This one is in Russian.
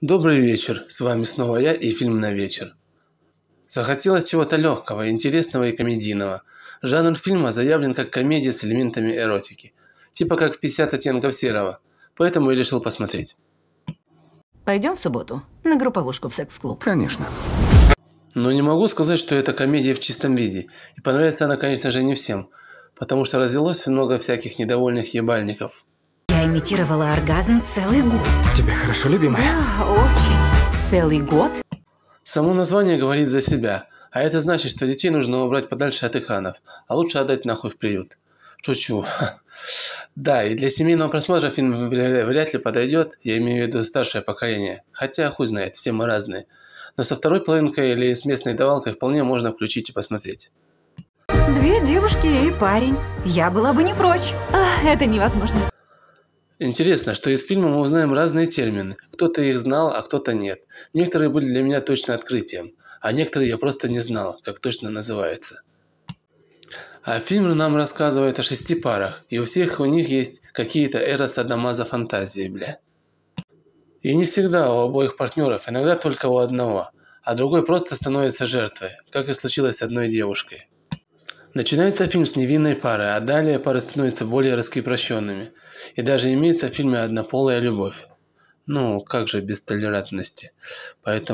Добрый вечер, с вами снова я и фильм на вечер. Захотелось чего-то легкого, интересного и комедийного. Жанр фильма заявлен как комедия с элементами эротики. Типа как 50 оттенков серого. Поэтому и решил посмотреть. Пойдем в субботу на групповушку в секс-клуб. Конечно. Но не могу сказать, что это комедия в чистом виде. И понравится она, конечно же, не всем. Потому что развелось много всяких недовольных ебальников имитировала оргазм целый год. Тебе хорошо, любимая? Да, очень. Целый год? Само название говорит за себя. А это значит, что детей нужно убрать подальше от экранов, а лучше отдать нахуй в приют. Шучу. Да, и для семейного просмотра фильм вряд ли подойдет, я имею в виду старшее поколение. Хотя, хуй знает, все мы разные. Но со второй половинкой или с местной давалкой вполне можно включить и посмотреть. Две девушки и парень. Я была бы не прочь. А, это невозможно. Интересно, что из фильма мы узнаем разные термины. Кто-то их знал, а кто-то нет. Некоторые были для меня точно открытием, а некоторые я просто не знал, как точно называются. А фильм нам рассказывает о шести парах, и у всех у них есть какие-то эрос адамаза фантазии, бля. И не всегда у обоих партнеров, иногда только у одного, а другой просто становится жертвой, как и случилось с одной девушкой. Начинается фильм с невинной пары, а далее пары становятся более раскрепощенными. И даже имеется в фильме однополая любовь. Ну, как же без толерантности. Поэтому